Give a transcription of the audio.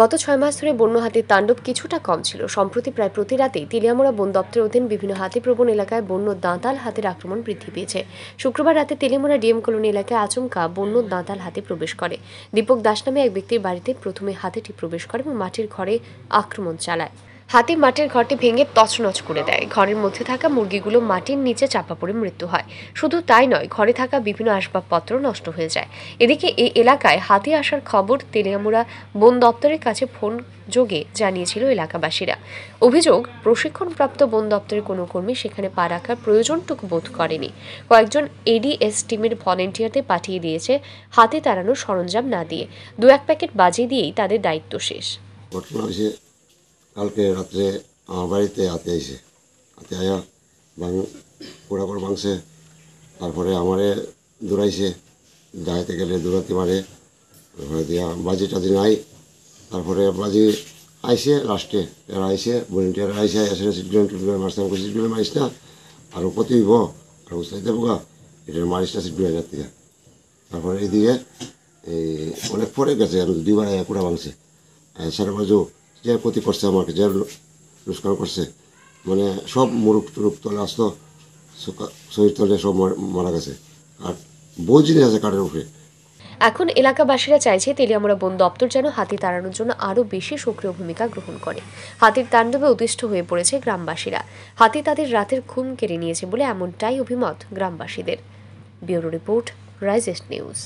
গত ছয় মাস ধরে বন্য হাতির তাণ্ডব কিছুটা কম ছিল সম্প্রতি প্রায় প্রতি রাতেই তেলিয়ামোড়া বন দপ্তরের অধীন বিভিন্ন হাতিপ্রবণ এলাকায় বন্য দাঁতাল হাতির আক্রমণ বৃদ্ধি পেয়েছে শুক্রবার রাতে তেলিয়ামোড়া ডিএম কলোনি এলাকায় আচমকা বন্য দাঁতাল হাতি প্রবেশ করে দীপক দাস নামে এক ব্যক্তির বাড়িতে প্রথমে হাতিটি প্রবেশ করে এবং মাটির ঘরে আক্রমণ চালায় হাতি মাটির ঘরটি ভেঙে তছনছ করে দেয় ঘরের মধ্যে থাকা মুরগিগুলো মাটির নিচে চাপা পড়ে মৃত্যু হয় শুধু তাই নয় ঘরে থাকা বিভিন্ন আসবাবপত্র নষ্ট হয়ে যায় এদিকে এই এলাকায় হাতি আসার খবর তেলিয়ামুড়া বন দপ্তরের কাছে ফোন যোগে জানিয়েছিল এলাকাবাসীরা অভিযোগ প্রশিক্ষণপ্রাপ্ত বন দপ্তরের কোনো কর্মী সেখানে পা রাখার প্রয়োজনটুকু বোধ করেনি কয়েকজন এডিএস টিমের ভলেন্টিয়ারদের পাঠিয়ে দিয়েছে হাতি তাড়ানোর সরঞ্জাম না দিয়ে দু এক প্যাকেট বাজিয়ে দিয়েই তাদের দায়িত্ব শেষ কালকে রাত্রে আমার বাড়িতে হাতে আইসে হাতে আয়া বাং পোড়া করে মাংসে তারপরে আমারে দৌড়াইছে দাঁড়াইতে গেলে দৌড়াতে মারে তারপরে দিয়া বাজি টাজি নাই তারপরে বাজি আইসে লাস্টে এরা আইসে ভলেন্টিয়ার আইসে এসে সিটগুলো টুটগুলো মারছে আমাকে সিটগুলো মারিস না আর প্রতি হইব আর উৎসাহিত বোকা এটা মারিস না সিটগুলো যাতে তারপরে এদিকে এই অনেক পরে গেছে আর দুইবার কুড়া ভাঙছে সারা বাজু যে প্রতি করছে আমাকে যে রোজগার করছে মানে সব মুরুখ টুরুখ তলে আসতো শরীর তলে সব মারা গেছে আর বহু জিনিস আছে কাঠের উপরে এখন এলাকাবাসীরা চাইছে তেলিয়ামুড়া বন দপ্তর যেন হাতি তাড়ানোর জন্য আরও বেশি সক্রিয় ভূমিকা গ্রহণ করে হাতির তাণ্ডবে অতিষ্ঠ হয়ে পড়েছে গ্রামবাসীরা হাতি তাদের রাতের ঘুম কেড়ে নিয়েছে বলে এমনটাই অভিমত গ্রামবাসীদের ব্যুরো রিপোর্ট রাইজেস্ট নিউজ